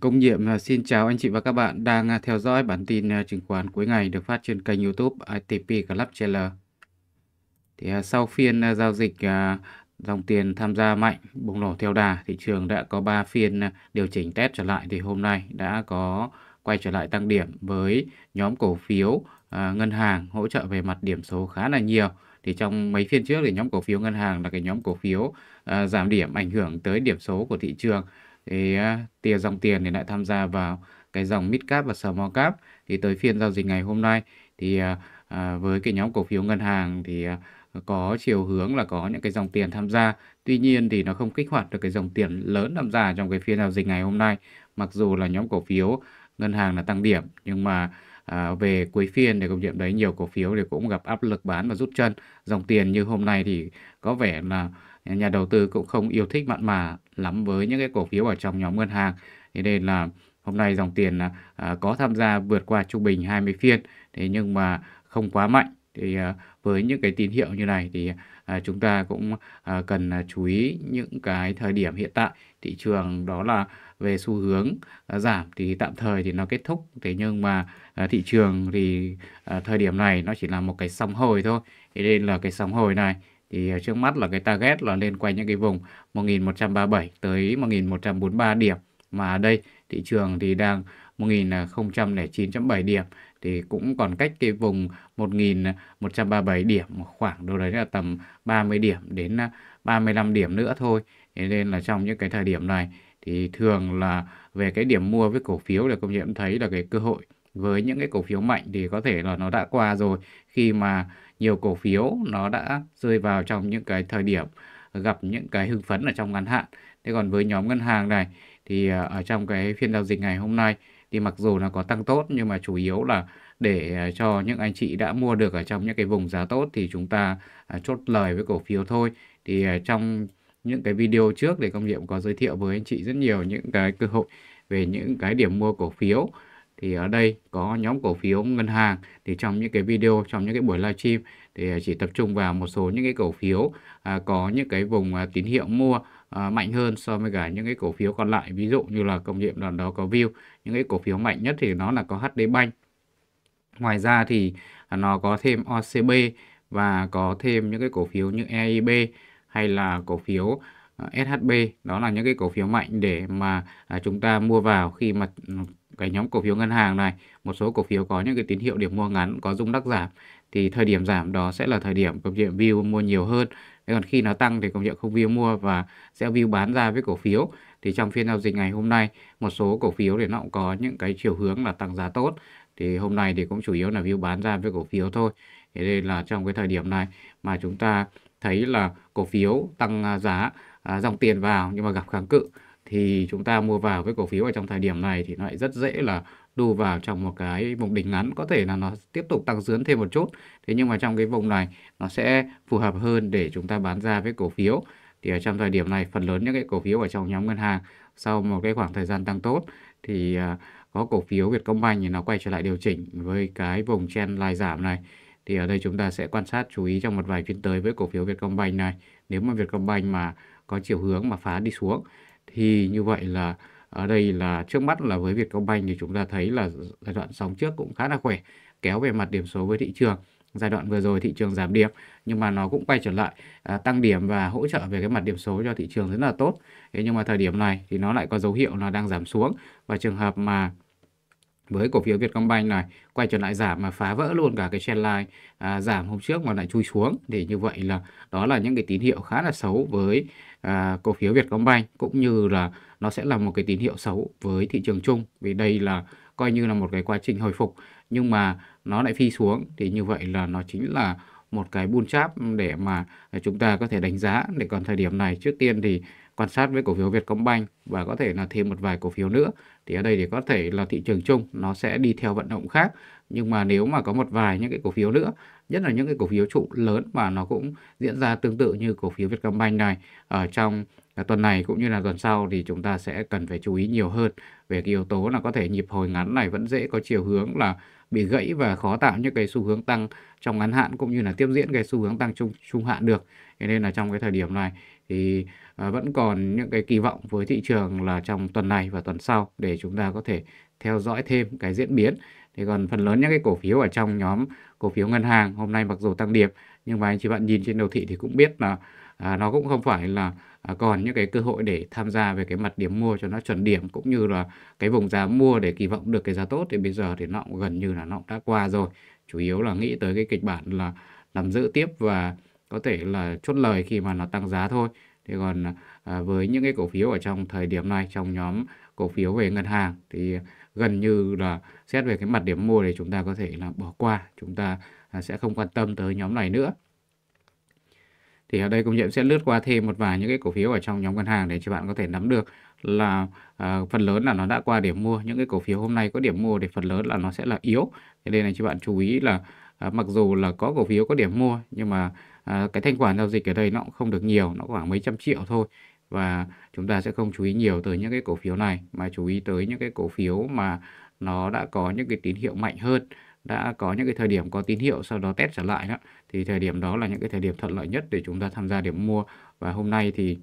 Công nhiệm à, xin chào anh chị và các bạn đang à, theo dõi bản tin à, chứng khoán cuối ngày được phát trên kênh youtube ITP Club Channel. Thì sau phiên giao dịch dòng tiền tham gia mạnh bùng nổ theo đà, thị trường đã có 3 phiên điều chỉnh test trở lại thì hôm nay đã có quay trở lại tăng điểm với nhóm cổ phiếu ngân hàng hỗ trợ về mặt điểm số khá là nhiều thì trong mấy phiên trước thì nhóm cổ phiếu ngân hàng là cái nhóm cổ phiếu giảm điểm ảnh hưởng tới điểm số của thị trường thì tia dòng tiền thì lại tham gia vào cái dòng mid cap và small cap thì tới phiên giao dịch ngày hôm nay thì à, à, với cái nhóm cổ phiếu ngân hàng thì à, có chiều hướng là có những cái dòng tiền tham gia tuy nhiên thì nó không kích hoạt được cái dòng tiền lớn tham gia trong cái phiên giao dịch ngày hôm nay mặc dù là nhóm cổ phiếu ngân hàng là tăng điểm nhưng mà à, về cuối phiên để công nhận đấy nhiều cổ phiếu thì cũng gặp áp lực bán và rút chân dòng tiền như hôm nay thì có vẻ là nhà đầu tư cũng không yêu thích mặn mà lắm với những cái cổ phiếu ở trong nhóm ngân hàng. Thế nên là hôm nay dòng tiền à, à có tham gia vượt qua trung bình 20 phiên thế nhưng mà không quá mạnh thì à, với những cái tín hiệu như này thì à, chúng ta cũng cần chú ý những cái thời điểm hiện tại thị trường đó là về xu hướng giảm thì tạm thời thì nó kết thúc thế nhưng mà thị trường thì thời điểm này nó chỉ là một cái sóng hồi thôi thế nên là cái sóng hồi này thì ờ, trước mắt là cái target là nên quay những cái vùng 1137 tới 1143 điểm mà ở đây thị trường thì đang 1009.7 điểm thì cũng còn cách cái vùng 1137 điểm khoảng đâu đấy là tầm 30 điểm đến 35 ờ, điểm nữa thôi thế nên là trong những cái thời điểm này thì thường là về cái điểm mua với cổ phiếu là công nhận thấy là cái cơ hội với những cái cổ phiếu mạnh thì có thể là nó đã qua rồi khi mà nhiều cổ phiếu nó đã rơi vào trong những cái thời điểm gặp những cái hưng phấn ở trong ngắn hạn thế còn với nhóm ngân hàng này thì à, ở trong cái phiên giao dịch ngày hôm nay thì mặc dù là có tăng tốt nhưng mà chủ yếu là để à, cho những anh chị đã mua được ở trong những cái vùng giá tốt thì chúng ta à, chốt lời với cổ phiếu thôi thì trong những cái video trước thì công nhiệm có giới thiệu với anh chị rất nhiều những cái cơ hội về những cái điểm mua cổ phiếu thì ở đây có nhóm cổ phiếu ngân hàng thì trong những cái video trong những cái buổi livestream thì chỉ tập trung vào một số những cái cổ phiếu à, có những cái vùng à, tín hiệu mua à, mạnh hơn so với cả những cái cổ phiếu còn lại ví dụ như là công nghiệp đoàn đó có view những cái cổ phiếu mạnh nhất thì nó là có HD Bank ngoài ra thì à, nó có thêm OCB và có thêm những cái cổ phiếu như EIB hay là cổ phiếu à, SHB đó là những cái cổ phiếu mạnh để mà à, chúng ta mua vào khi mà ừ, cái nhóm cổ phiếu ngân hàng này một số cổ phiếu có những cái tín hiệu điểm mua ngắn có rung đắc giảm thì thời điểm giảm đó sẽ là thời điểm công chuyện view mua nhiều hơn thế còn khi nó tăng thì công chuyện không view mua và sẽ view bán ra với cổ phiếu thì trong phiên giao dịch ngày hôm nay một số cổ phiếu thì nó cũng có những cái chiều hướng là tăng giá tốt thì hôm nay thì cũng chủ yếu là view bán ra với cổ phiếu thôi thế đây là trong cái thời điểm này mà chúng ta thấy là cổ phiếu tăng à, giá à, dòng tiền vào nhưng mà gặp kháng cự thì chúng ta mua vào cái cổ phiếu ở trong thời điểm này thì nó lại rất dễ là đu vào trong một cái vùng đỉnh ngắn có thể là nó tiếp tục tăng dướn thêm một chút thế nhưng mà trong cái vùng này nó sẽ phù hợp hơn để chúng ta bán ra với cổ phiếu thì ở trong thời điểm này phần lớn những cái cổ phiếu ở trong nhóm ngân hàng sau một cái khoảng thời gian tăng tốt thì à, có cổ phiếu việt công banh thì nó quay trở lại điều chỉnh với cái vùng chen lai giảm này thì ở đây chúng ta sẽ quan sát chú ý trong một vài phiên tới với cổ phiếu việt công banh này nếu mà việt công banh mà có chiều hướng mà phá đi xuống thì như vậy là ở đây là trước mắt là với Vietcombank thì chúng ta thấy là giai đoạn sóng trước cũng khá là khỏe kéo về mặt điểm số với thị trường giai đoạn vừa rồi thị trường giảm điểm nhưng mà nó cũng quay trở lại à, tăng điểm và hỗ trợ về cái mặt điểm số cho thị trường rất là tốt thế nhưng mà thời điểm này thì nó lại có dấu hiệu là đang giảm xuống và trường hợp mà với cổ phiếu Vietcombank này quay trở lại giảm mà phá vỡ luôn cả cái trendline à, giảm hôm trước mà lại chui xuống thì như vậy là đó là những cái tín hiệu khá là xấu với à, cổ phiếu Vietcombank cũng như là nó sẽ là một cái tín hiệu xấu với thị trường chung vì đây là coi như là một cái quá trình hồi phục nhưng mà nó lại phi xuống thì như vậy là nó chính là một cái bull chap để mà chúng ta có thể đánh giá để còn thời điểm này trước tiên thì quan sát với cổ phiếu Vietcombank và có thể là thêm một vài cổ phiếu nữa thì ở đây thì có thể là thị trường chung nó sẽ đi theo vận động khác nhưng mà nếu mà có một vài những cái cổ phiếu nữa nhất là những cái cổ phiếu trụ lớn mà nó cũng diễn ra tương tự như cổ phiếu Vietcombank này ở trong tuần này cũng như là tuần sau thì chúng ta sẽ cần phải chú ý nhiều hơn về cái yếu tố là có thể nhịp hồi ngắn này vẫn dễ có chiều hướng là bị gãy và khó tạo những cái xu hướng tăng trong ngắn hạn cũng như là tiếp diễn cái xu hướng tăng trung trung hạn được thế nên là trong cái thời điểm này thì Ờ, vẫn còn những cái kỳ vọng với thị trường là trong tuần này và tuần sau để chúng ta có thể theo dõi thêm cái diễn biến. Thì còn phần lớn những cái cổ phiếu ở trong nhóm cổ phiếu ngân hàng hôm nay mặc dù tăng điểm nhưng mà anh chị bạn nhìn trên đầu thị thì cũng biết là à, nó cũng không phải là à, còn những cái cơ hội để tham gia về cái mặt điểm mua cho nó chuẩn điểm cũng như là cái vùng giá mua để kỳ vọng được cái giá tốt thì bây giờ thì nó cũng gần như là nó cũng đã qua rồi chủ yếu là nghĩ tới cái kịch bản là nằm giữ tiếp và có thể là chốt lời khi mà nó tăng giá thôi thế còn à, với những cái cổ phiếu ở trong thời điểm này trong nhóm cổ phiếu về ngân hàng thì gần như là xét về cái mặt điểm mua thì chúng ta có thể là bỏ qua chúng ta à, sẽ không quan tâm tới nhóm này nữa thì ở đây công nhận sẽ lướt qua thêm một vài những cái cổ phiếu ở trong nhóm ngân hàng để cho bạn có thể nắm được là à, phần lớn là nó đã qua điểm mua những cái cổ phiếu hôm nay có điểm mua thì phần lớn là nó sẽ là yếu thế nên là cho bạn chú ý là à, mặc dù là có cổ phiếu có điểm mua nhưng mà Ờ, cái thanh khoản giao dịch ở đây nó cũng không được nhiều nó khoảng mấy trăm triệu thôi và chúng ta sẽ không chú ý nhiều tới những cái cổ phiếu này mà chú ý tới những cái cổ phiếu mà nó đã có những cái tín hiệu mạnh hơn đã có những cái thời điểm có tín hiệu sau đó test trở lại đó thì thời điểm đó là những cái thời điểm thuận lợi nhất để chúng ta tham gia điểm mua và hôm nay thì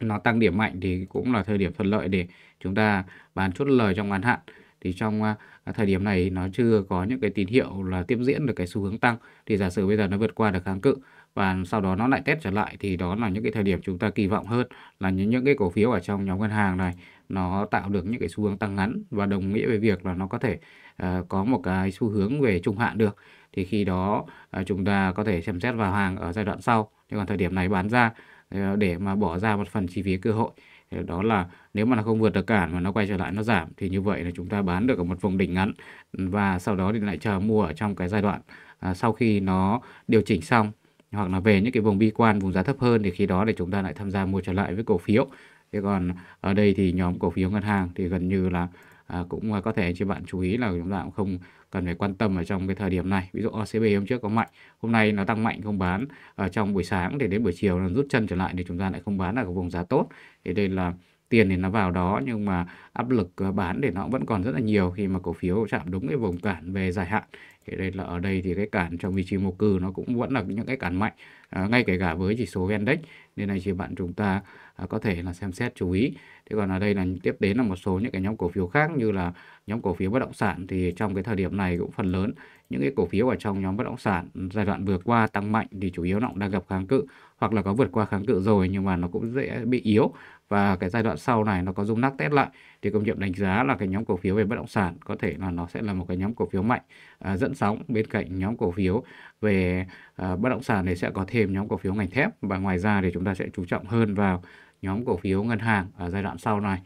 nó tăng điểm mạnh thì cũng là thời điểm thuận lợi để chúng ta bán chốt lời trong ngắn hạn thì trong à, à, thời điểm này nó chưa có những cái tín hiệu là tiếp diễn được cái xu hướng tăng thì giả sử bây giờ nó vượt qua được kháng cự và sau đó nó lại test trở lại thì đó là những cái thời điểm chúng ta kỳ vọng hơn là những những cái cổ phiếu ở trong nhóm ngân hàng này nó tạo được những cái xu hướng tăng ngắn và đồng nghĩa với việc là nó có thể uh, có một cái xu hướng về trung hạn được thì khi đó uh, chúng ta có thể xem xét vào hàng ở giai đoạn sau nhưng còn thời điểm này bán ra uh, để mà bỏ ra một phần chi phí cơ hội đó là nếu mà nó không vượt được cản mà nó quay trở lại nó giảm thì như vậy là chúng ta bán được ở một vùng đỉnh ngắn và sau đó thì lại chờ mua ở trong cái giai đoạn à, sau khi nó điều chỉnh xong hoặc là về những cái vùng bi quan vùng giá thấp hơn thì khi đó để chúng ta lại tham gia mua trở lại với cổ phiếu thế còn ở đây thì nhóm cổ phiếu ngân hàng thì gần như là à, cũng có thể anh chị bạn chú ý là chúng ta cũng không cần phải quan tâm ở trong cái thời điểm này ví dụ OCB hôm trước có mạnh hôm nay nó tăng mạnh không bán ở trong buổi sáng để đến buổi chiều nó rút chân trở lại thì chúng ta lại không bán ở cái vùng giá tốt thì đây là tiền thì nó vào đó nhưng mà áp lực ờ, bán để nó vẫn còn rất là nhiều khi mà cổ phiếu chạm đúng cái vùng cản về dài hạn thì đây là ở đây thì cái cản trong vị trí mô cư nó cũng vẫn là những cái cản mạnh à, ngay kể cả với chỉ số index nên là chỉ bạn chúng ta À, có thể là xem xét chú ý thế còn ở đây là tiếp đến là một số những cái nhóm cổ phiếu khác như là nhóm cổ phiếu bất động sản thì trong cái thời điểm này cũng phần lớn những cái cổ phiếu ở trong nhóm bất động sản giai đoạn vừa qua tăng mạnh thì chủ yếu nó cũng đang gặp kháng cự hoặc là có vượt qua kháng cự rồi nhưng mà nó cũng dễ bị yếu và cái giai đoạn sau này nó có rung lắc test lại thì công nhiệm đánh giá là cái nhóm cổ phiếu về bất động sản có thể là nó sẽ là một cái nhóm cổ phiếu mạnh à, dẫn sóng bên cạnh nhóm cổ phiếu về à, bất động sản thì sẽ có thêm nhóm cổ phiếu ngành thép và ngoài ra thì chúng ta sẽ chú trọng hơn vào nhóm cổ phiếu ngân hàng ở giai đoạn sau này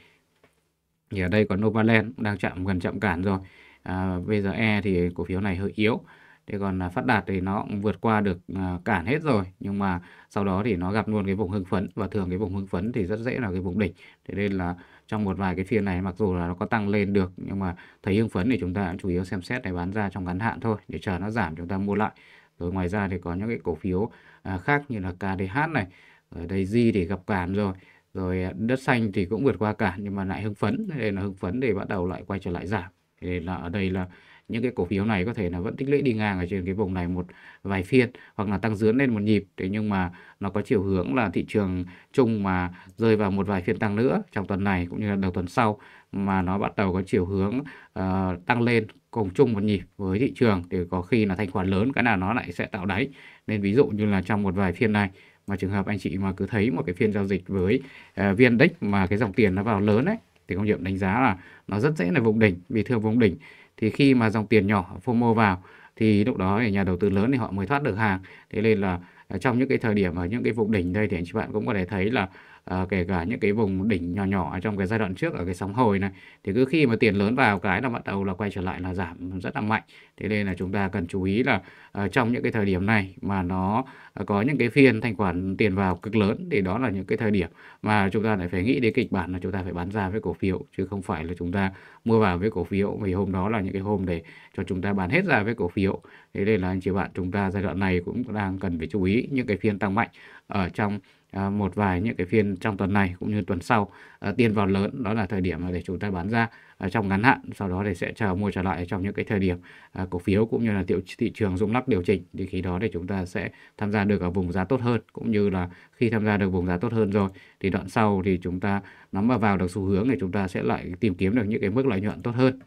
thì ở đây có Novaland đang chạm gần chạm cản rồi à, VGE thì cổ phiếu này hơi yếu thế còn à, phát đạt thì nó cũng vượt qua được à, cản hết rồi nhưng mà sau đó thì nó gặp luôn cái vùng hưng phấn và thường cái vùng hưng phấn thì rất dễ là cái vùng đỉnh thế nên là trong một vài cái phiên này mặc dù là nó có tăng lên được nhưng mà thấy hưng phấn thì chúng ta cũng chủ yếu xem xét để bán ra trong ngắn hạn thôi để chờ nó giảm chúng ta mua lại rồi ngoài ra thì có những cái cổ phiếu à, khác như là KDH này ở đây di thì gặp cản rồi rồi à, đất xanh thì cũng vượt qua cản nhưng mà lại hưng phấn đây là hưng phấn để bắt đầu lại quay trở lại giảm thì là ở đây là những cái cổ phiếu này có thể là vẫn tích lũy đi ngang ở trên cái vùng này một vài phiên hoặc là tăng dướn lên một nhịp thế nhưng mà nó có chiều hướng là thị trường chung mà rơi vào một vài phiên tăng nữa trong tuần này cũng như là đầu tuần sau mà nó bắt đầu có chiều hướng uh, tăng lên cùng chung một nhịp với thị trường thì có khi là thanh khoản lớn cái nào nó lại sẽ tạo đáy nên ví dụ như là trong một vài phiên này mà trường hợp anh chị mà cứ thấy một cái phiên giao dịch với uh, viên đích mà cái dòng tiền nó vào lớn ấy thì công nghiệm đánh giá là nó rất dễ là vùng đỉnh vì thường vùng đỉnh thì khi mà dòng tiền nhỏ FOMO vào thì lúc đó thì nhà đầu tư lớn thì họ mới thoát được hàng thế nên là à, trong những cái thời điểm ở những cái vùng đỉnh đây thì anh chị bạn cũng có thể thấy là à, kể cả những cái vùng đỉnh nhỏ nhỏ trong cái giai đoạn trước ở cái sóng hồi này thì cứ khi mà tiền lớn vào cái là bắt đầu là quay trở lại là giảm rất là mạnh thế nên là chúng ta cần chú ý là à, trong những cái thời điểm này mà nó ờ, có những cái phiên thanh khoản tiền vào cực lớn thì đó là những cái thời điểm mà chúng ta lại phải nghĩ đến kịch bản là chúng ta phải bán ra với cổ phiếu chứ không phải là chúng ta mua vào với cổ phiếu vì hôm đó là những cái hôm để cho chúng ta bán hết ra với cổ phiếu thế nên là anh chị bạn chúng ta giai đoạn này cũng đang cần phải chú ý những cái phiên tăng mạnh ở trong À, một vài những cái phiên trong tuần này cũng như tuần sau à, tiền vào lớn đó là thời điểm để chúng ta bán ra à, trong ngắn hạn sau đó thì sẽ chờ mua trở lại trong những cái thời điểm à, cổ phiếu cũng như là thị trường rung lắc điều chỉnh thì khi đó thì chúng ta sẽ tham gia được ở vùng giá tốt hơn cũng như là khi tham gia được vùng giá tốt hơn rồi thì đoạn sau thì chúng ta nắm vào được xu hướng thì chúng ta sẽ lại tìm kiếm được những cái mức lợi nhuận tốt hơn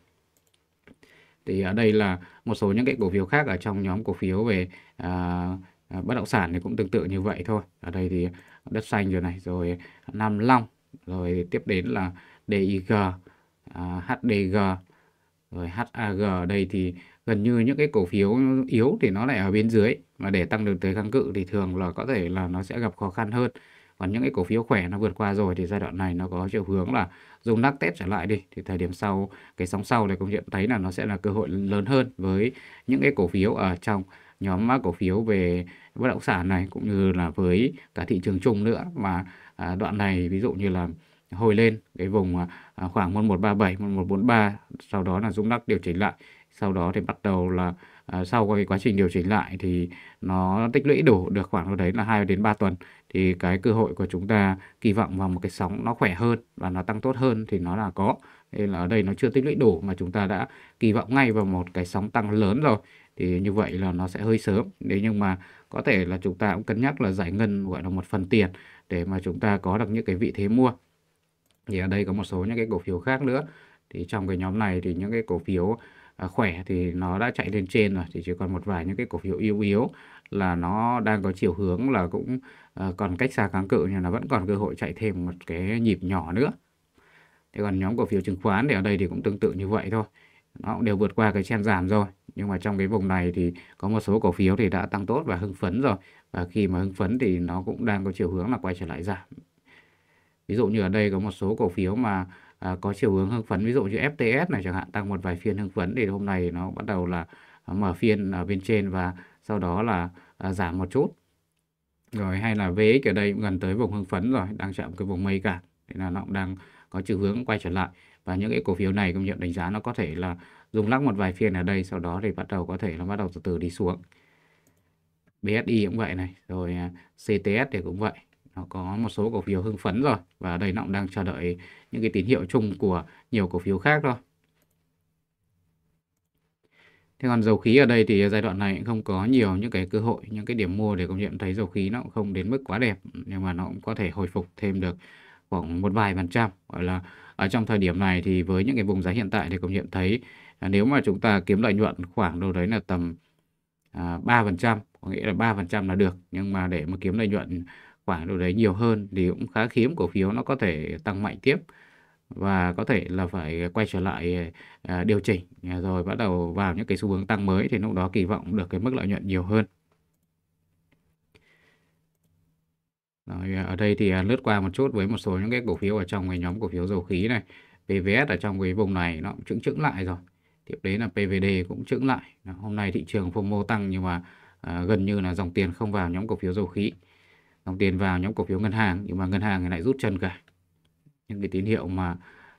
thì ở đây là một số những cái cổ phiếu khác ở trong nhóm cổ phiếu về à, À, bất động sản thì cũng tương tự như vậy thôi ở đây thì đất xanh rồi này rồi Nam Long rồi tiếp đến là DIG à, HDG rồi HAG ở đây thì gần như những cái cổ phiếu yếu thì nó lại ở bên dưới và để tăng được tới kháng cự thì thường là có thể là nó sẽ gặp khó khăn hơn còn những cái cổ phiếu khỏe nó vượt qua rồi thì giai đoạn này nó có chiều hướng là dùng nắc test trở lại đi thì thời điểm sau cái sóng sau này cũng nhận thấy là nó sẽ là cơ hội lớn hơn với những cái cổ phiếu ở trong nhóm mã cổ phiếu về bất động sản này cũng như là với cả thị trường chung nữa và à, đoạn này ví dụ như là hồi lên cái vùng à, à, khoảng 1137 1143 sau đó là dũng đắc điều chỉnh lại sau đó thì bắt đầu là sau cái quá trình điều chỉnh lại thì nó tích lũy đủ được khoảng đấy là 2 đến 3 tuần thì cái cơ hội của chúng ta kỳ vọng vào một cái sóng nó khỏe hơn và nó tăng tốt hơn thì nó là có nên là ở đây nó chưa tích lũy đủ mà chúng ta đã kỳ vọng ngay vào một cái sóng tăng lớn rồi thì như vậy là nó sẽ hơi sớm nếu nhưng mà có thể là chúng ta cũng cân nhắc là giải ngân gọi là một phần tiền để mà chúng ta có được những cái vị thế mua thì ở đây có một số những cái cổ phiếu khác nữa thì trong cái nhóm này thì những cái cổ phiếu à, khỏe thì nó đã chạy lên trên rồi thì chỉ còn một vài những cái cổ phiếu yếu yếu là nó đang có chiều hướng là cũng à, còn cách xa kháng cự nhưng là vẫn còn cơ hội chạy thêm một cái nhịp nhỏ nữa thế còn nhóm cổ phiếu chứng khoán thì ở đây thì cũng tương tự như vậy thôi nó cũng đều vượt qua cái chen giảm rồi nhưng mà trong cái vùng này thì có một số cổ phiếu thì đã tăng tốt và hưng phấn rồi và khi mà hưng phấn thì nó cũng đang có chiều hướng là quay trở lại giảm ví dụ như ở đây có một số cổ phiếu mà à, có chiều hướng hưng phấn ví dụ như FTS này chẳng hạn tăng một vài phiên hưng phấn thì hôm nay nó bắt đầu là mở phiên ở bên trên và sau đó là à, giảm một chút rồi hay là VX ở đây gần tới vùng hưng phấn rồi đang chạm cái vùng mây cả thế là nó cũng đang có chiều hướng quay trở lại và những cái cổ phiếu này công nhận đánh giá nó có thể là dùng lắc một vài phiên ở đây sau đó thì bắt đầu có thể nó bắt đầu từ từ đi xuống BSI cũng vậy này rồi à, CTS thì cũng vậy nó có một số cổ phiếu hưng phấn rồi và đây nó cũng đang chờ đợi những cái tín hiệu chung của nhiều cổ phiếu khác thôi Thế còn dầu khí ở đây thì giai đoạn này cũng không có nhiều những cái cơ hội, những cái điểm mua để công nhận thấy dầu khí nó cũng không đến mức quá đẹp nhưng mà nó cũng có thể hồi phục thêm được khoảng một vài phần trăm gọi là ở trong thời điểm này thì với những cái vùng giá hiện tại thì cũng nhận thấy nếu mà chúng ta kiếm lợi nhuận khoảng đâu đấy là tầm à, ba phần trăm có nghĩa là ba phần trăm là được nhưng mà để mà kiếm lợi nhuận khoảng đâu đấy nhiều hơn thì cũng khá hiếm cổ phiếu nó có thể tăng mạnh tiếp và có thể là phải quay trở lại à, điều chỉnh rồi bắt đầu vào những cái xu hướng tăng mới thì lúc đó kỳ vọng được cái mức lợi nhuận nhiều hơn Rồi, ờ, ở đây thì ờ, lướt qua một chút với một số những cái cổ phiếu ở trong cái nhóm cổ phiếu dầu khí này. PVS ở trong cái vùng này nó cũng chững chững lại rồi. Tiếp đến là PVD cũng chững lại. hôm nay thị trường FOMO tăng nhưng mà à, gần như là dòng tiền không vào nhóm cổ phiếu dầu khí. Dòng tiền vào nhóm cổ phiếu ngân hàng nhưng mà ngân hàng thì lại rút chân cả. Những cái tín hiệu mà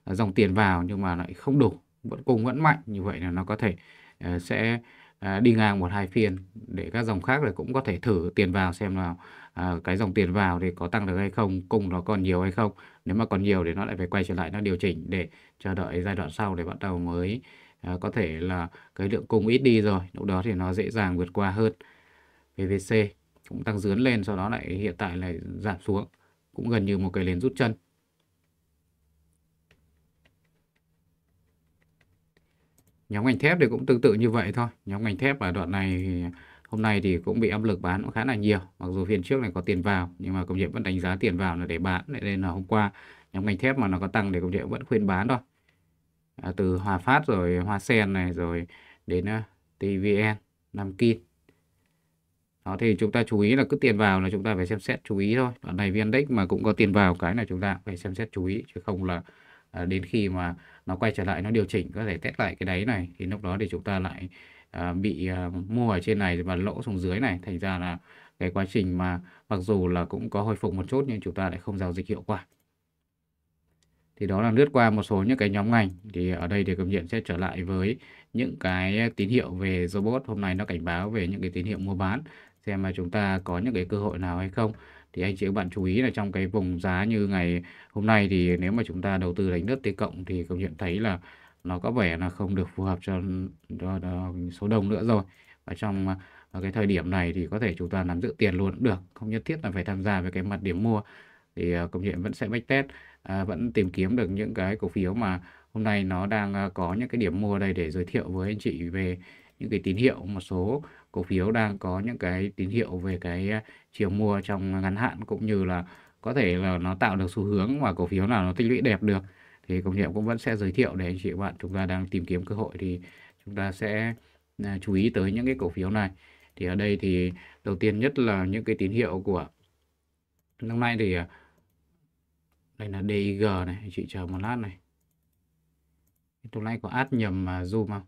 dòng tiền vào nhưng mà lại không đủ, vẫn cùng vẫn mạnh như vậy là nó có thể à, sẽ à, đi ngang một hai phiên để các dòng khác là cũng có thể thử tiền vào xem nào à, cái dòng tiền vào thì có tăng được hay không cung nó còn nhiều hay không nếu mà còn nhiều thì nó lại phải quay trở lại nó điều chỉnh để chờ đợi giai đoạn sau để bắt đầu mới à, có thể là cái lượng cung ít đi rồi lúc đó thì nó dễ dàng vượt qua hơn PVC cũng tăng dướn lên sau đó lại hiện tại lại giảm xuống cũng gần như một cái lên rút chân nhóm ngành thép thì cũng tương tự như vậy thôi nhóm ngành thép ở đoạn này thì hôm nay thì cũng bị áp lực bán cũng khá là nhiều mặc dù phiên trước này có tiền vào nhưng mà công nghiệp vẫn đánh giá tiền vào là để bán nên là hôm qua nhóm ngành thép mà nó có tăng thì công nghiệp vẫn khuyên bán thôi à, từ Hòa Phát rồi Hoa Sen này rồi đến uh, ờ, TVN Nam Kim đó thì chúng ta chú ý là cứ tiền vào là chúng ta phải xem xét chú ý thôi đoạn này VN-Index mà cũng có tiền vào cái là chúng ta phải xem xét chú ý chứ không là à, đến khi mà nó quay trở lại nó điều chỉnh có thể test lại cái đáy này thì lúc đó thì chúng ta lại À, bị à, mua ở trên này và lỗ xuống dưới này thành ra là cái quá trình mà mặc dù là cũng có hồi phục một chút nhưng chúng ta lại không giao dịch hiệu quả thì đó là lướt qua một số những cái nhóm ngành thì ở đây thì cầm nhận sẽ trở lại với những cái tín hiệu về robot hôm nay nó cảnh báo về những cái tín hiệu mua bán xem mà chúng ta có những cái cơ hội nào hay không thì anh chị các bạn chú ý là trong cái vùng giá như ngày hôm nay thì nếu mà chúng ta đầu tư đánh nước T cộng thì công nhận thấy là nó có vẻ là không được phù hợp cho, cho, cho số đông nữa rồi và trong ở ờ, cái thời điểm này thì có thể chúng ta nắm giữ tiền luôn cũng được không nhất thiết là phải tham gia với cái mặt điểm mua thì ờ, công chuyện vẫn sẽ bách test à, vẫn tìm kiếm được những cái cổ phiếu mà hôm nay nó đang có những cái điểm mua đây để giới thiệu với anh chị về những cái tín hiệu một số cổ phiếu đang có những cái tín hiệu về cái chiều mua trong ngắn hạn cũng như là có thể là nó tạo được xu hướng và cổ phiếu nào nó tích lũy đẹp được thì công nhiệm cũng vẫn sẽ giới thiệu để anh chị bạn chúng ta đang tìm kiếm cơ hội thì chúng ta sẽ à, chú ý tới những cái cổ phiếu này thì ở đây thì đầu tiên nhất là những cái tín hiệu của năm nay thì à, đây là DIG này anh chị chờ một lát này tôi nay có át nhầm mà zoom không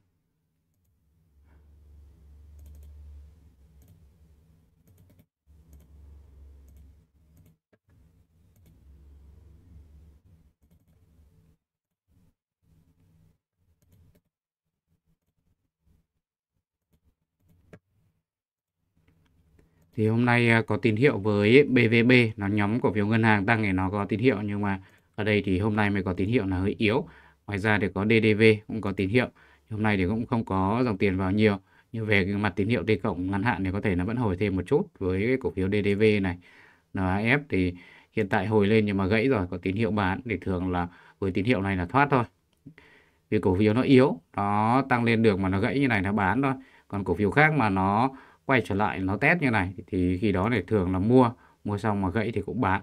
thì hôm nay à, có tín hiệu với BVB nó nhóm cổ phiếu ngân hàng tăng thì nó có tín hiệu nhưng mà ở đây thì hôm nay mới có tín hiệu là hơi yếu ngoài ra thì có DDV cũng có tín hiệu hôm nay thì cũng không có dòng tiền vào nhiều nhưng về cái mặt tín hiệu T cộng ngắn hạn thì có thể nó vẫn hồi thêm một chút với cổ phiếu DDV này NAF thì hiện tại hồi lên nhưng mà gãy rồi có tín hiệu bán thì thường là với tín hiệu này là thoát thôi vì cổ phiếu nó yếu nó tăng lên được mà nó gãy như này nó bán thôi còn cổ phiếu khác mà nó quay trở lại nó test như này thì khi đó để thường là mua mua xong mà gãy thì cũng bán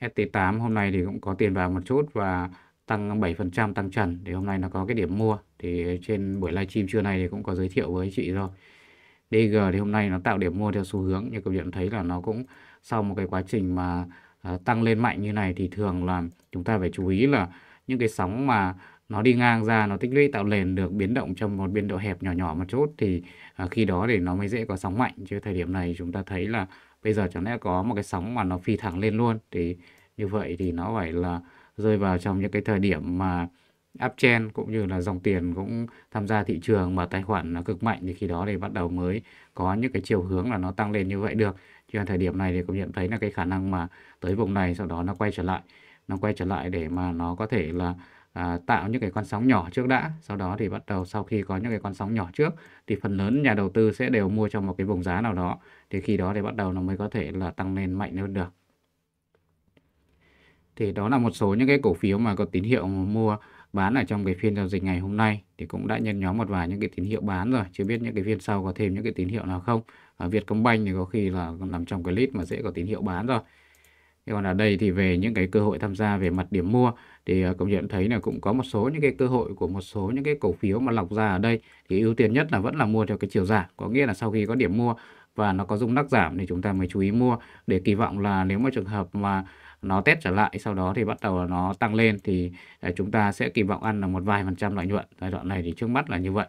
ST8 hôm nay thì cũng có tiền vào một chút và tăng 7% tăng trần thì hôm nay nó có cái điểm mua thì trên buổi livestream trưa nay thì cũng có giới thiệu với chị rồi DG thì hôm nay nó tạo điểm mua theo xu hướng nhưng các bạn thấy là nó cũng sau một cái quá trình mà ờ, tăng lên mạnh như này thì thường là chúng ta phải chú ý là những cái sóng mà nó đi ngang ra nó tích lũy tạo nền được biến động trong một biên độ hẹp nhỏ nhỏ một chút thì à, khi đó thì nó mới dễ có sóng mạnh chứ thời điểm này chúng ta thấy là bây giờ chẳng lẽ có một cái sóng mà nó phi thẳng lên luôn thì như vậy thì nó phải là rơi vào trong những cái thời điểm mà uptrend cũng như là dòng tiền cũng tham gia thị trường mà tài khoản nó cực mạnh thì khi đó thì bắt đầu mới có những cái chiều hướng là nó tăng lên như vậy được chứ thời điểm này thì cũng nhận thấy là cái khả năng mà tới vùng này sau đó nó quay trở lại nó quay trở lại để mà nó có thể là à, tạo những cái con sóng nhỏ trước đã sau đó thì bắt đầu sau khi có những cái con sóng nhỏ trước thì phần lớn nhà đầu tư sẽ đều mua trong một cái vùng giá nào đó thì khi đó thì bắt đầu nó mới có thể là tăng lên mạnh hơn được thì đó là một số những cái cổ phiếu mà có tín hiệu mua bán ở trong cái phiên giao dịch ngày hôm nay thì cũng đã nhân nhóm một vài những cái tín hiệu bán rồi chưa biết những cái phiên sau có thêm những cái tín hiệu nào không ở Vietcombank thì có khi là nằm trong cái list mà dễ có tín hiệu bán rồi thế còn ở đây thì về những cái cơ hội tham gia về mặt điểm mua thì ờ, công nhận thấy là cũng có một số những cái cơ hội của một số những cái cổ phiếu mà lọc ra ở đây thì ưu tiên nhất là vẫn là mua theo cái chiều giảm có nghĩa là sau khi có điểm mua và nó có rung lắc giảm thì chúng ta mới chú ý mua để kỳ vọng là nếu mà trường hợp mà nó test trở lại sau đó thì bắt đầu nó tăng lên thì à, chúng ta sẽ kỳ vọng ăn là một vài phần trăm lợi nhuận giai đoạn này thì trước mắt là như vậy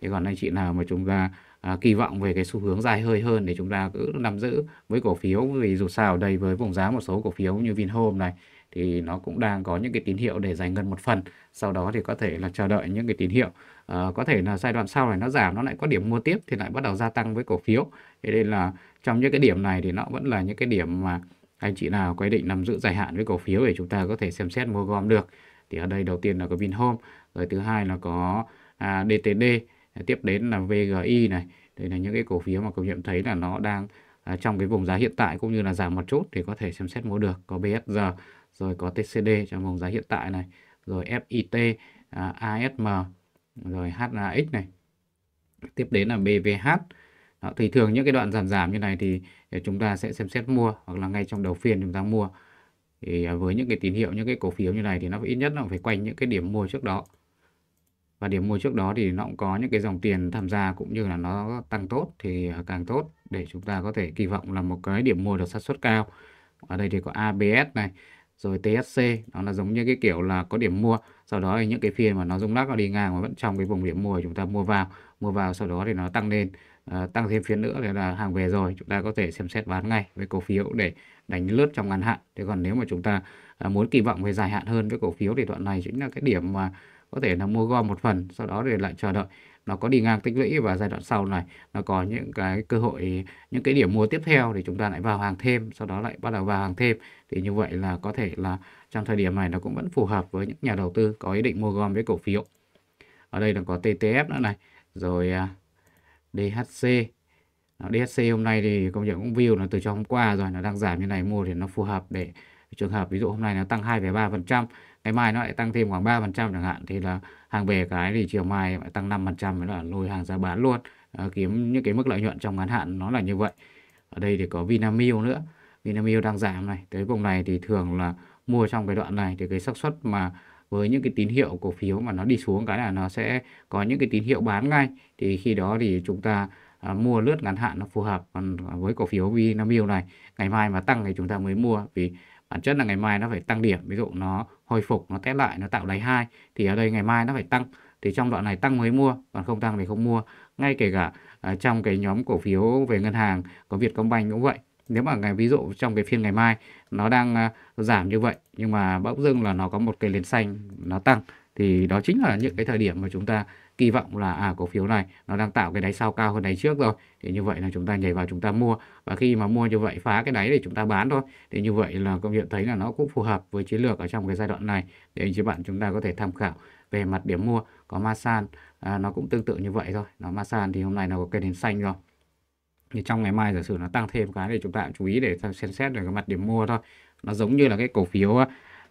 thế còn anh chị nào mà chúng ta À, kỳ vọng về cái xu hướng dài hơi hơn để chúng ta cứ nắm giữ với cổ phiếu vì dù sao ở đây với vùng giá một số cổ phiếu như Vinhome này thì nó cũng đang có những cái tín hiệu để giải ngân một phần sau đó thì có thể là chờ đợi những cái tín hiệu à, có thể là giai đoạn sau này nó giảm nó lại có điểm mua tiếp thì lại bắt đầu gia tăng với cổ phiếu thế nên là trong những cái điểm này thì nó vẫn là những cái điểm mà anh chị nào quyết định nắm giữ dài hạn với cổ phiếu để chúng ta có thể xem xét mua gom được thì ở đây đầu tiên là có Vinhome rồi thứ hai là có à, DTD tiếp đến là VGI này đây là những cái cổ phiếu mà cầu nhận thấy là nó đang à, trong cái vùng giá hiện tại cũng như là giảm một chút thì có thể xem xét mua được có BSG rồi có TCD trong vùng giá hiện tại này rồi FIT à, ASM rồi HAX này tiếp đến là BVH đó, thì thường những cái đoạn giảm giảm như này thì à, chúng ta sẽ xem xét mua hoặc là ngay trong đầu phiên chúng ta mua thì à, với những cái tín hiệu những cái cổ phiếu như này thì nó ít nhất là phải quanh những cái điểm mua trước đó và điểm mua trước đó thì nó cũng có những cái dòng tiền tham gia cũng như là nó tăng tốt thì càng tốt để chúng ta có thể kỳ vọng là một cái điểm mua được xác suất cao ở đây thì có ABS này rồi TSC nó là giống như cái kiểu là có điểm mua sau đó những cái phiên mà nó rung lắc nó đi ngang mà vẫn trong cái vùng điểm mua chúng ta mua vào mua vào sau đó thì nó tăng lên uh, tăng thêm phiên nữa thì là hàng về rồi chúng ta có thể xem xét bán ngay với cổ phiếu để đánh lướt trong ngắn hạn thế còn nếu mà chúng ta uh, muốn kỳ vọng về dài hạn hơn với cổ phiếu thì đoạn này chính là cái điểm mà uh, có thể là mua gom một phần sau đó để lại chờ đợi nó có đi ngang tích lũy và giai đoạn sau này nó có những cái cơ hội những cái điểm mua tiếp theo thì chúng ta lại vào hàng thêm sau đó lại bắt đầu vào hàng thêm thì như vậy là có thể là trong thời điểm này nó cũng vẫn phù hợp với những nhà đầu tư có ý định mua gom với cổ phiếu ở đây là có TTF nữa này rồi à, DHC DHC hôm nay thì công nhận cũng view là từ trong hôm qua rồi nó đang giảm như này mua thì nó phù hợp để trường hợp ví dụ hôm nay nó tăng 2,3% ngày mai nó lại tăng thêm khoảng 3% chẳng hạn thì là hàng về cái thì chiều mai lại tăng 5% mới là lôi hàng ra bán luôn ờ, kiếm những cái mức lợi nhuận trong ngắn hạn nó là như vậy ở đây thì có Vinamilk nữa Vinamilk đang giảm này tới vùng này thì thường là mua trong cái đoạn này thì cái xác suất mà với những cái tín hiệu cổ phiếu mà nó đi xuống cái là nó sẽ có những cái tín hiệu bán ngay thì khi đó thì chúng ta à, mua lướt ngắn hạn nó phù hợp còn với cổ phiếu Vinamilk này ngày mai mà tăng thì chúng ta mới mua vì bản chất là ngày mai nó phải tăng điểm ví dụ nó hồi phục nó test lại nó tạo đáy hai thì ở đây ngày mai nó phải tăng thì trong đoạn này tăng mới mua còn không tăng thì không mua ngay kể cả à, trong cái nhóm cổ phiếu về ngân hàng có Vietcombank cũng vậy nếu mà ngày ví dụ trong cái phiên ngày mai nó đang à, giảm như vậy nhưng mà bỗng dưng là nó có một cái liền xanh nó tăng thì đó chính là những cái thời điểm mà chúng ta kỳ vọng là à cổ phiếu này nó đang tạo cái đáy sau cao hơn đáy trước rồi thì như vậy là chúng ta nhảy vào chúng ta mua và khi mà mua như vậy phá cái đáy để chúng ta bán thôi thì như vậy là công nhận thấy là nó cũng phù hợp với chiến lược ở trong cái giai đoạn này để anh chị bạn chúng ta có thể tham khảo về mặt điểm mua có masan à, nó cũng tương tự như vậy thôi nó masan thì hôm nay nó có cây nến xanh rồi thì trong ngày mai giả sử nó tăng thêm cái để chúng ta chú ý để xem xét về cái mặt điểm mua thôi nó giống như là cái cổ phiếu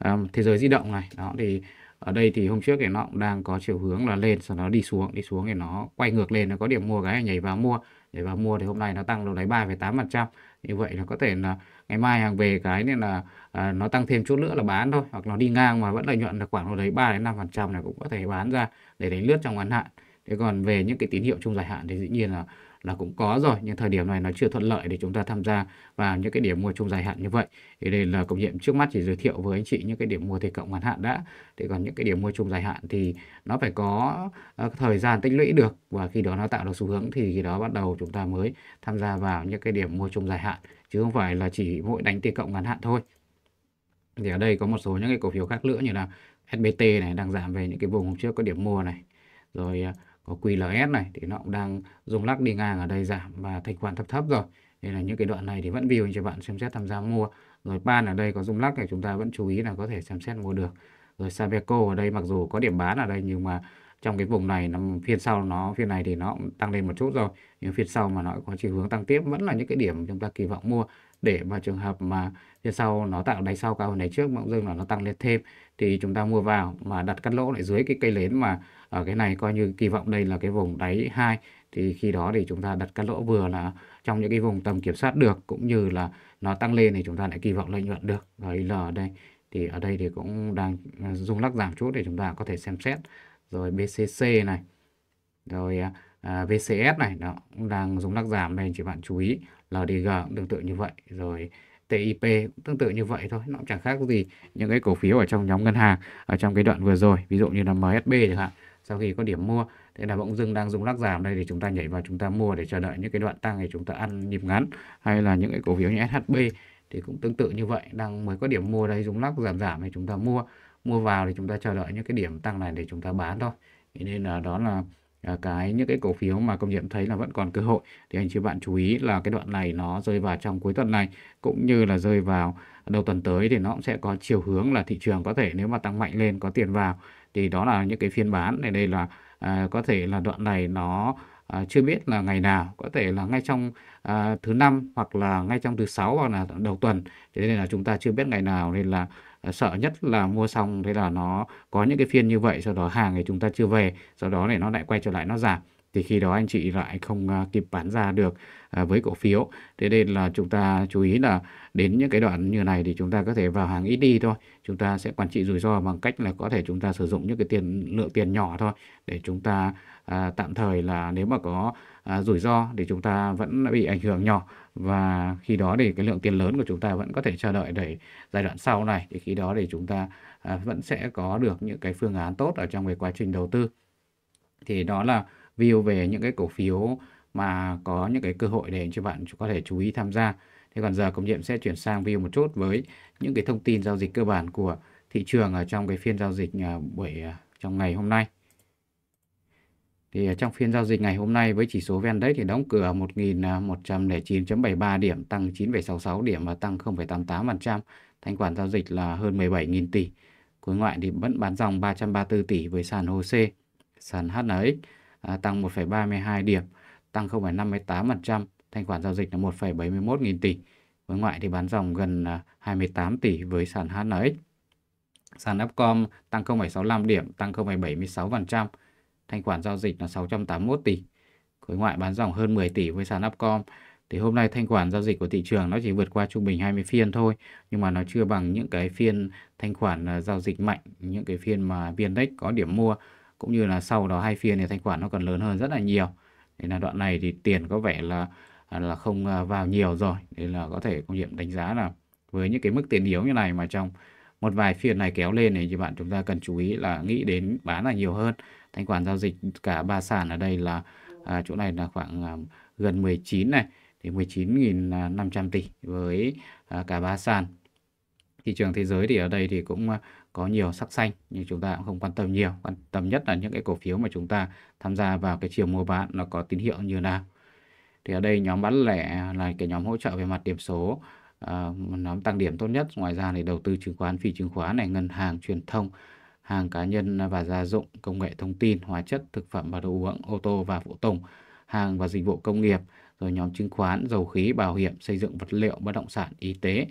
um, thế giới di động này đó thì ở đây thì hôm trước thì nó cũng đang có chiều hướng là lên sau đó đi xuống đi xuống thì nó quay ngược lên nó có điểm mua cái nhảy vào mua nhảy vào mua thì hôm nay nó tăng đầu đáy 3,8% như vậy là có thể là ngày mai hàng về cái nên là à, nó tăng thêm chút nữa là bán thôi hoặc nó đi ngang mà vẫn lợi nhuận được khoảng độ đấy 3 đến 5% này cũng có thể bán ra để đánh lướt trong ngắn hạn thế còn về những cái tín hiệu chung dài hạn thì dĩ nhiên là là cũng có rồi nhưng thời điểm này nó chưa thuận lợi để chúng ta tham gia vào những cái điểm mua chung dài hạn như vậy thì đây là cộng nhiệm trước mắt chỉ giới thiệu với anh chị những cái điểm mua thể cộng ngắn hạn đã thì còn những cái điểm mua chung dài hạn thì nó phải có ờ, thời gian tích lũy được và khi đó nó tạo được xu hướng thì khi đó bắt đầu chúng ta mới tham gia vào những cái điểm mua chung dài hạn chứ không phải là chỉ mỗi đánh tỷ cộng ngắn hạn thôi thì ở đây có một số những cái cổ phiếu khác nữa như là SBT này đang giảm về những cái vùng trước có điểm mua này rồi ờ, có QLS này thì nó cũng đang dùng lắc đi ngang ở đây giảm và thanh khoản thấp thấp rồi nên là những cái đoạn này thì vẫn view cho bạn xem xét tham gia mua rồi pan ở đây có rung lắc thì chúng ta vẫn chú ý là có thể xem xét mua được rồi Sabeco ở đây mặc dù có điểm bán ở đây nhưng mà trong cái vùng này nó phiên sau nó phiên này thì nó cũng tăng lên một chút rồi nhưng phiên sau mà nó có chiều hướng tăng tiếp vẫn là những cái điểm chúng ta kỳ vọng mua để mà trường hợp mà phía sau nó tạo đáy sau cao hơn đáy trước bỗng dưng là nó tăng lên thêm thì chúng ta mua vào mà đặt cắt lỗ lại dưới cái cây nến mà ở cái này coi như kỳ vọng đây là cái vùng đáy hai thì khi đó thì chúng ta đặt cắt lỗ vừa là trong những cái vùng tầm kiểm soát được cũng như là nó tăng lên thì chúng ta lại kỳ vọng lợi nhuận được rồi l ở đây thì ở đây thì cũng đang à, rung lắc giảm chút để chúng ta có thể xem xét rồi BCC này rồi à, À, VCS này nó cũng đang dùng đắc giảm nên chỉ bạn chú ý LDG cũng tương tự như vậy rồi TIP cũng tương tự như vậy thôi nó cũng chẳng khác gì những cái cổ phiếu ở trong nhóm ngân hàng ở trong cái đoạn vừa rồi ví dụ như là MSB chẳng hạn sau khi có điểm mua thế là bỗng dưng đang dùng lắc giảm đây thì chúng ta nhảy vào chúng ta mua để chờ đợi những cái đoạn tăng thì chúng ta ăn nhịp ngắn hay là những cái cổ phiếu như SHB thì cũng tương tự như vậy đang mới có điểm mua đây dùng lắc giảm giảm thì chúng ta mua mua vào thì chúng ta chờ đợi những cái điểm tăng này để chúng ta bán thôi thế nên là đó là Ờ, cái những cái cổ phiếu mà công nhiệm thấy là vẫn còn cơ hội thì anh chị bạn chú ý là cái đoạn này nó rơi vào trong cuối tuần này cũng như là rơi vào đầu tuần tới thì nó cũng sẽ có chiều hướng là thị trường có thể nếu mà tăng mạnh lên có tiền vào thì đó là những cái phiên bán này đây là à, có thể là đoạn này nó à, chưa biết là ngày nào có thể là ngay trong à, thứ năm hoặc là ngay trong thứ sáu hoặc là đầu tuần thế nên là chúng ta chưa biết ngày nào nên là Ờ, sợ nhất là mua xong thế là nó có những cái phiên như vậy sau đó hàng thì chúng ta chưa về sau đó này nó lại quay trở lại nó giảm thì khi đó anh chị lại không ờ, kịp bán ra được ờ, với cổ phiếu thế nên là chúng ta chú ý là đến những cái đoạn như này thì chúng ta có thể vào hàng ít đi thôi chúng ta sẽ quản trị rủi ro bằng cách là có thể chúng ta sử dụng những cái tiền lượng tiền nhỏ thôi để chúng ta uh, tạm thời là nếu mà có uh, rủi ro thì chúng ta vẫn bị ảnh hưởng nhỏ và khi đó thì cái lượng tiền lớn của chúng ta vẫn có thể chờ đợi để giai đoạn sau này thì khi đó thì chúng ta à, vẫn sẽ có được những cái phương án tốt ở trong cái quá trình đầu tư thì đó là view về những cái cổ phiếu mà có những cái cơ hội để cho bạn có thể chú ý tham gia thế còn giờ công nhiệm sẽ chuyển sang view một chút với những cái thông tin giao dịch cơ bản của thị trường ở trong cái phiên giao dịch à, buổi à, trong ngày hôm nay thì trong phiên giao dịch ngày hôm nay với chỉ số VN-Index thì đóng cửa 1.109.73 à, điểm, tăng 9,66 điểm và tăng 0,88%. Thanh khoản giao dịch là hơn 17.000 tỷ. Khối ngoại thì vẫn bán dòng 334 tỷ với sàn HOSE, sàn HNX à, tăng 1,32 điểm, tăng 0,58%. Thanh khoản giao dịch là 1,71 nghìn tỷ. Khối ngoại thì bán dòng gần 28 à, tỷ với sàn HNX. Sàn Upcom tăng 0,65 điểm, tăng 0,76% thanh khoản giao dịch là 681 tỷ. Khối ngoại bán dòng hơn 10 tỷ với sàn Upcom. Thì hôm nay thanh khoản giao dịch của thị trường nó chỉ vượt qua trung bình 20 phiên thôi, nhưng mà nó chưa bằng những cái phiên thanh khoản à, giao dịch mạnh, những cái phiên mà VN-Index có điểm mua cũng như là sau đó hai phiên thì thanh khoản nó còn lớn hơn rất là nhiều. Nên là đoạn này thì tiền có vẻ là à, là không à, vào nhiều rồi, nên là có thể công hiểm đánh giá là với những cái mức tiền yếu như này mà trong một vài phiên này kéo lên thì các bạn chúng ta cần chú ý là nghĩ đến bán là nhiều hơn thanh khoản giao dịch cả ba sàn ở đây là à, chỗ này là khoảng à, gần 19 này thì 19.500 tỷ với à, cả ba sàn thị trường thế giới thì ở đây thì cũng à, có nhiều sắc xanh nhưng chúng ta cũng không quan tâm nhiều quan tâm nhất là những cái cổ phiếu mà chúng ta tham gia vào cái chiều mua bán nó có tín hiệu như nào thì ở đây nhóm bán lẻ là cái nhóm hỗ trợ về mặt điểm số à, nhóm tăng điểm tốt nhất ngoài ra thì đầu tư chứng khoán phi chứng khoán này ngân hàng truyền thông hàng cá nhân và gia dụng, công nghệ thông tin, hóa chất, thực phẩm và đồ uống, ô tô và phụ tùng, hàng và dịch vụ công nghiệp, rồi nhóm chứng khoán, dầu khí, bảo hiểm, xây dựng vật liệu, bất động sản, y tế,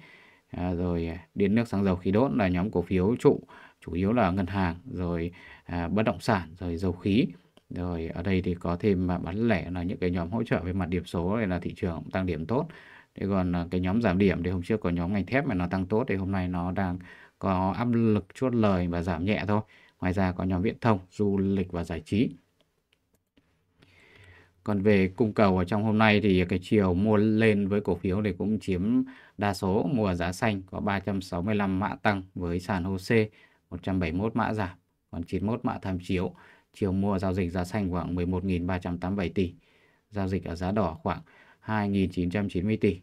à, rồi à, điện nước xăng dầu khí đốt là nhóm cổ phiếu trụ chủ yếu là ngân hàng rồi à, bất động sản rồi dầu khí rồi ở đây thì có thêm bán lẻ là những cái nhóm hỗ trợ về mặt điểm số đây là thị trường tăng điểm tốt thế còn cái nhóm giảm điểm thì hôm trước có nhóm ngành thép mà nó tăng tốt thì hôm nay nó đang có áp lực chốt lời và giảm nhẹ thôi. Ngoài ra có nhóm viễn thông, du lịch và giải trí. Còn về cung cầu ở trong hôm nay thì cái chiều mua lên với cổ phiếu thì cũng chiếm đa số mua giá xanh có 365 mã tăng với sàn HOSE 171 mã giảm còn 91 mã tham chiếu. Chiều mua giao dịch giá xanh khoảng 11.387 tỷ, giao dịch ở giá đỏ khoảng 2.990 tỷ,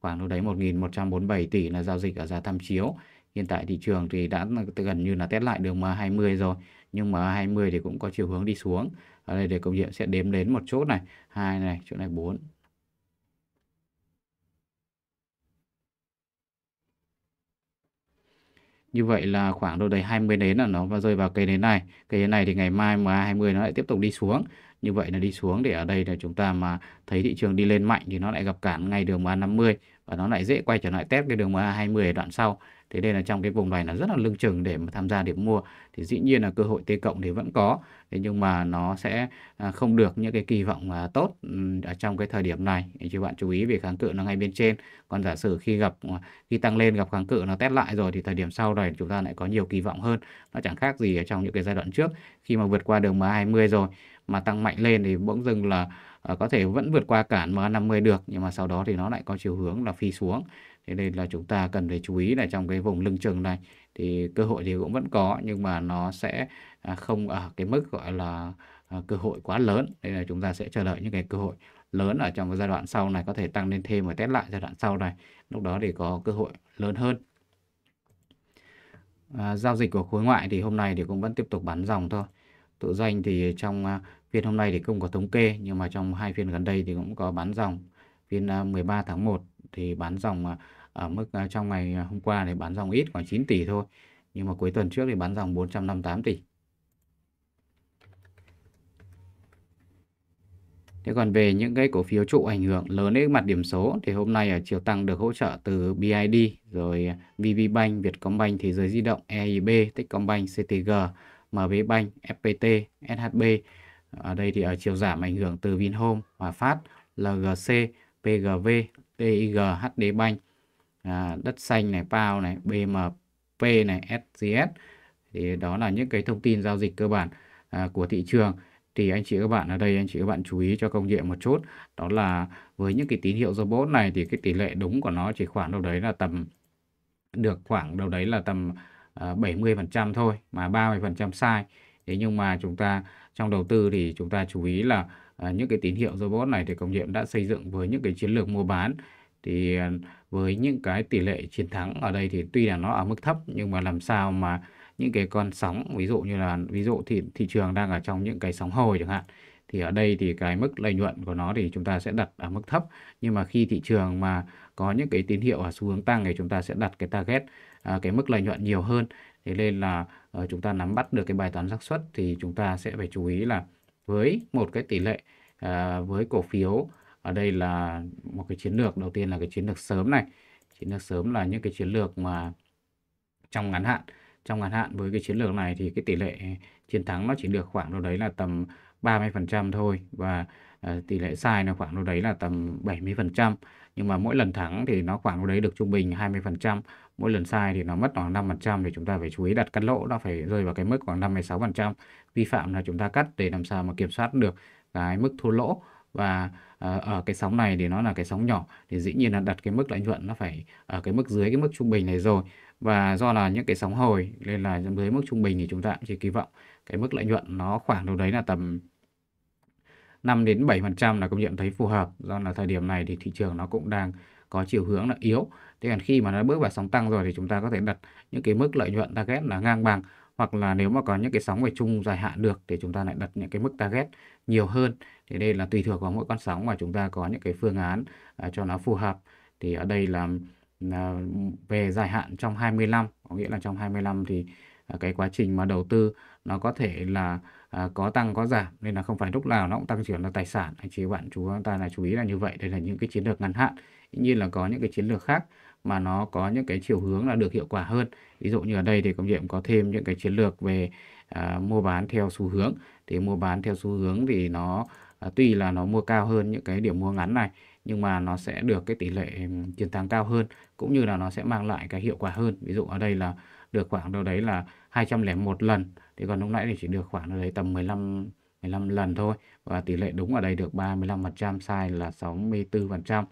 khoảng đâu đấy 1.147 tỷ là giao dịch ở giá tham chiếu hiện tại thị trường thì đã gần như là test lại đường MA20 rồi nhưng MA20 thì cũng có chiều hướng đi xuống ở đây để công diện sẽ đếm đến một chốt này hai này chỗ này 4 Như vậy là khoảng đâu đấy 20 nến là nó và rơi vào cây nến này. Cây nến này thì ngày mai MA20 nó lại tiếp tục đi xuống. Như vậy là đi xuống để ở đây là chúng ta mà thấy thị trường đi lên mạnh thì nó lại gặp cản ngay đường MA50 và nó lại dễ quay trở lại test cái đường MA20 ở đoạn sau thế nên là trong cái vùng này là rất là lưng chừng để mà tham gia điểm mua thì dĩ nhiên là cơ hội T cộng thì vẫn có thế nhưng mà nó sẽ à, không được những cái kỳ vọng à, tốt ở trong cái thời điểm này thì các bạn chú ý về kháng cự nó ngay bên trên còn giả sử khi gặp à, khi tăng lên gặp kháng cự nó test lại rồi thì thời điểm sau này chúng ta lại có nhiều kỳ vọng hơn nó chẳng khác gì ở trong những cái giai đoạn trước khi mà vượt qua đường MA20 rồi mà tăng mạnh lên thì bỗng dưng là có thể vẫn vượt qua cản MA50 được nhưng mà sau đó thì nó lại có chiều hướng là phi xuống thế nên là chúng ta cần phải chú ý là trong cái vùng lưng chừng này thì cơ hội thì cũng vẫn có nhưng mà nó sẽ à, không ở cái mức gọi là à, cơ hội quá lớn nên là chúng ta sẽ chờ đợi những cái cơ hội lớn ở trong cái giai đoạn sau này có thể tăng lên thêm và test lại giai đoạn sau này lúc đó để có cơ hội lớn hơn à, giao dịch của khối ngoại thì hôm nay thì cũng vẫn tiếp tục bán dòng thôi tự doanh thì trong à, phiên hôm nay thì không có thống kê nhưng mà trong hai phiên gần đây thì cũng có bán dòng phiên 13 tháng 1 thì bán dòng à, ở mức à, trong ngày à, hôm qua thì bán dòng ít khoảng 9 tỷ thôi nhưng mà cuối tuần trước thì bán dòng 458 tỷ Thế còn về những cái cổ phiếu trụ ảnh hưởng lớn đến mặt điểm số thì hôm nay ở chiều tăng được hỗ trợ từ BID, rồi VVBank, Vietcombank, Thế giới di động, EIB, Techcombank, CTG, MB FPT, SHB. Ở đây thì ở chiều giảm ảnh hưởng từ Vinhome, Hòa Phát, LGC, PGV, TIG, HD Bank, à, Đất Xanh này, PAO này, BMP này, SGS. Thì đó là những cái thông tin giao dịch cơ bản à, của thị trường thì anh chị các bạn ở đây anh chị các bạn chú ý cho công địa một chút đó là với những cái tín hiệu robot này thì cái tỷ lệ đúng của nó chỉ khoảng đâu đấy là tầm được khoảng đâu đấy là tầm uh, à, 70% thôi mà 30% sai thế nhưng mà chúng ta trong đầu tư thì chúng ta chú ý là À, những cái tín hiệu robot này thì công nghiệp đã xây dựng với những cái chiến lược mua bán thì à, với những cái tỷ lệ chiến thắng ở đây thì tuy là nó ở mức thấp nhưng mà làm sao mà những cái con sóng ví dụ như là ví dụ thị thị trường đang ở trong những cái sóng hồi chẳng hạn thì ở đây thì cái mức lợi nhuận của nó thì chúng ta sẽ đặt ở mức thấp nhưng mà khi thị trường mà có những cái tín hiệu ở xu hướng tăng thì chúng ta sẽ đặt cái target à, cái mức lợi nhuận nhiều hơn thế nên là ờ, chúng ta nắm bắt được cái bài toán xác suất thì chúng ta sẽ phải chú ý là với một cái tỷ lệ à, với cổ phiếu ở đây là một cái chiến lược đầu tiên là cái chiến lược sớm này chiến lược sớm là những cái chiến lược mà trong ngắn hạn trong ngắn hạn với cái chiến lược này thì cái tỷ lệ chiến thắng nó chỉ được khoảng đâu đấy là tầm 30% thôi và Ờ, tỷ lệ sai là khoảng đâu đấy là tầm 70% nhưng mà mỗi lần thắng thì nó khoảng đâu đấy được trung bình 20% mỗi lần sai thì nó mất khoảng 5% thì chúng ta phải chú ý đặt cắt lỗ nó phải rơi vào cái mức khoảng 5 6% vi phạm là chúng ta cắt để làm sao mà kiểm soát được cái mức thua lỗ và ờ, ở cái sóng này thì nó là cái sóng nhỏ thì dĩ nhiên là đặt cái mức lợi nhuận nó phải ở cái mức dưới cái mức trung bình này rồi và do là những cái sóng hồi nên là dưới mức trung bình thì chúng ta cũng chỉ kỳ vọng cái mức lợi nhuận nó khoảng đâu đấy là tầm 5 đến 7% là công nhận thấy phù hợp do là thời điểm này thì thị trường nó cũng đang có chiều hướng là yếu thế còn khi mà nó bước vào sóng tăng rồi thì chúng ta có thể đặt những cái mức lợi nhuận target là ngang bằng hoặc là nếu mà có những cái sóng về chung dài hạn được thì chúng ta lại đặt những cái mức target nhiều hơn thì đây là tùy thuộc vào mỗi con sóng mà chúng ta có những cái phương án à, cho nó phù hợp thì ở đây là à, về dài hạn trong năm, có nghĩa là trong năm thì à, cái quá trình mà đầu tư nó có thể là À, có tăng có giảm nên là không phải lúc nào nó cũng tăng trưởng là tài sản anh chị bạn chú ta là chú ý là như vậy đây là những cái chiến lược ngắn hạn như là có những cái chiến lược khác mà nó có những cái chiều hướng là được hiệu quả hơn ví dụ như ở đây thì công nhiệm có thêm những cái chiến lược về à, mua bán theo xu hướng thì mua bán theo xu hướng thì nó à, tuy là nó mua cao hơn những cái điểm mua ngắn này nhưng mà nó sẽ được cái tỷ lệ chiến thắng cao hơn cũng như là nó sẽ mang lại cái hiệu quả hơn ví dụ ở đây là được khoảng đâu đấy là 201 lần thì còn lúc nãy thì chỉ được khoảng đấy tầm 15 15 lần thôi và tỷ lệ đúng ở đây được 35% sai là 64%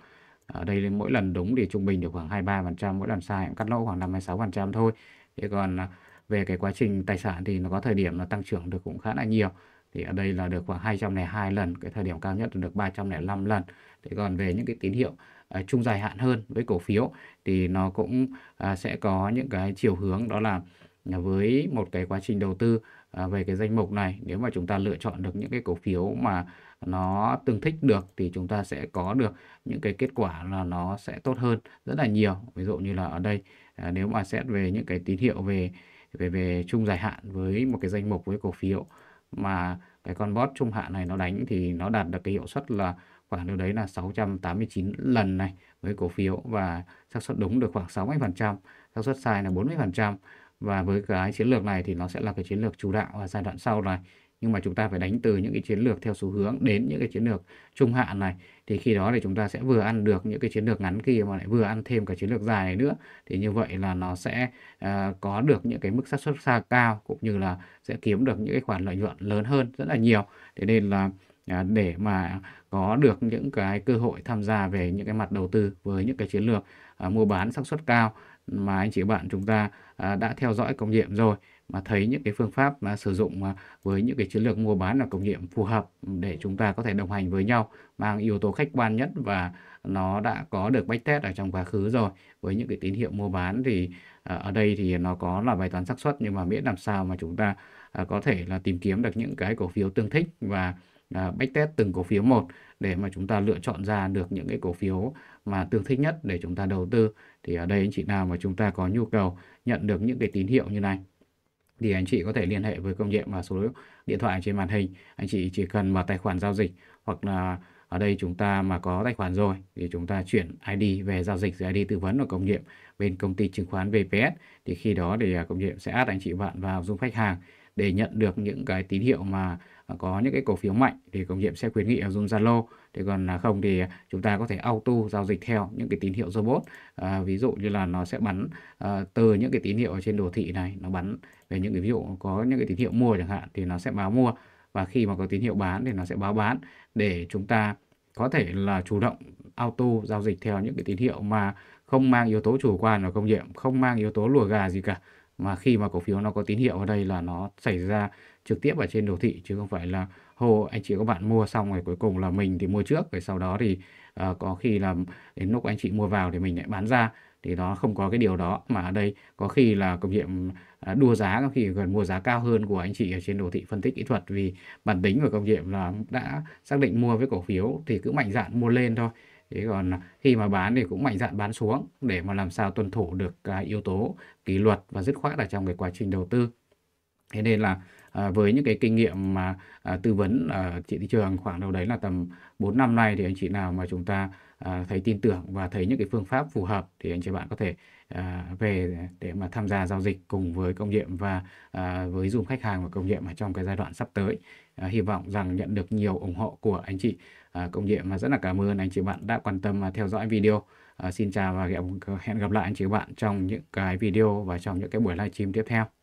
ở đây mỗi lần đúng thì trung bình được khoảng 23% mỗi lần sai cũng cắt lỗ khoảng 5 6% thôi thế còn à, về cái quá trình tài sản thì nó có thời điểm là tăng trưởng được cũng khá là nhiều thì ở đây là được khoảng 202 lần cái thời điểm cao nhất là được 305 lần thế còn về những cái tín hiệu uh, à, trung dài hạn hơn với cổ phiếu thì nó cũng uh, sẽ có những cái chiều hướng đó là với một cái quá trình đầu tư à, về cái danh mục này nếu mà chúng ta lựa chọn được những cái cổ phiếu mà nó tương thích được thì chúng ta sẽ có được những cái kết quả là nó sẽ tốt hơn rất là nhiều ví dụ như là ở đây à, nếu mà xét về những cái tín hiệu về về về chung dài hạn với một cái danh mục với cổ phiếu mà cái con bot trung hạn này nó đánh thì nó đạt được cái hiệu suất là khoảng đâu đấy là 689 lần này với cổ phiếu và xác suất đúng được khoảng 60%, xác suất sai là 40% và với cái chiến lược này thì nó sẽ là cái chiến lược chủ đạo ở giai đoạn sau này nhưng mà chúng ta phải đánh từ những cái chiến lược theo xu hướng đến những cái chiến lược trung hạn này thì khi đó thì chúng ta sẽ vừa ăn được những cái chiến lược ngắn kia mà lại vừa ăn thêm cả chiến lược dài này nữa thì như vậy là nó sẽ uh, có được những cái mức xác suất xa cao cũng như là sẽ kiếm được những cái khoản lợi nhuận lớn hơn rất là nhiều thế nên là uh, để mà có được những cái cơ hội tham gia về những cái mặt đầu tư với những cái chiến lược uh, mua bán xác suất cao mà anh chị bạn chúng ta À, đã theo dõi công nhiệm rồi mà thấy những cái phương pháp mà sử dụng à, với những cái chiến lược mua bán là công nhiệm phù hợp để chúng ta có thể đồng hành với nhau mang yếu tố khách quan nhất và nó đã có được bách test ở trong quá khứ rồi với những cái tín hiệu mua bán thì à, ở đây thì nó có là bài toán xác suất nhưng mà miễn làm sao mà chúng ta có thể là tìm kiếm được những cái cổ phiếu tương thích và bách test từng cổ phiếu một để mà chúng ta lựa chọn ra được những cái cổ phiếu mà tương thích nhất để chúng ta đầu tư thì ở đây anh chị nào mà chúng ta có nhu cầu nhận được những cái tín hiệu như này thì anh chị có thể liên hệ với công nhiệm và số điện thoại trên màn hình anh chị chỉ cần mở tài khoản giao dịch hoặc là ở đây chúng ta mà có tài khoản rồi thì chúng ta chuyển ID về giao dịch rồi ID tư vấn và công nghiệm bên công ty chứng khoán VPS thì khi đó thì à, công nghiệm sẽ add anh chị bạn vào dung khách hàng để nhận được những cái tín hiệu mà à, có những cái cổ phiếu mạnh thì công nhiệm sẽ khuyến nghị dùng Zalo thì còn à, không thì chúng ta có thể auto giao dịch theo những cái tín hiệu robot à, ví dụ như là nó sẽ bắn à, từ những cái tín hiệu ở trên đồ thị này nó bắn về những cái ví dụ có những cái tín hiệu mua chẳng hạn thì nó sẽ báo mua và khi mà có tín hiệu bán thì nó sẽ báo bán để chúng ta có thể là chủ động auto giao dịch theo những cái tín hiệu mà không mang yếu tố chủ quan và công nhiệm không mang yếu tố lùa gà gì cả mà khi mà cổ phiếu nó có tín hiệu ở đây là nó xảy ra trực tiếp ở trên đồ thị chứ không phải là hô anh chị các bạn mua xong rồi cuối cùng là mình thì mua trước rồi sau đó thì uh, có khi là đến lúc anh chị mua vào thì mình lại bán ra thì nó không có cái điều đó mà ở đây có khi là công nghiệm ờ, đua giá có khi gần mua giá cao hơn của anh chị ở trên đồ thị phân tích kỹ thuật vì bản tính của công nghiệm là đã xác định mua với cổ phiếu thì cứ mạnh dạn mua lên thôi thế còn khi mà bán thì cũng mạnh dạn bán xuống để mà làm sao tuân thủ được cái à, yếu tố kỷ luật và dứt khoát ở trong cái quá trình đầu tư thế nên là à, với những cái kinh nghiệm mà à, tư vấn à, thị trường khoảng đâu đấy là tầm 4 năm nay thì anh chị nào mà chúng ta à, thấy tin tưởng và thấy những cái phương pháp phù hợp thì anh chị bạn có thể à, về để mà tham gia giao dịch cùng với công nghiệm và à, với dùng khách hàng và công nghiệm ở trong cái giai đoạn sắp tới à, hy vọng rằng nhận được nhiều ủng hộ của anh chị À, công nhiệm và rất là cảm ơn anh chị bạn đã quan tâm và theo dõi video à, xin chào và hẹn gặp lại anh chị bạn trong những cái video và trong những cái buổi livestream tiếp theo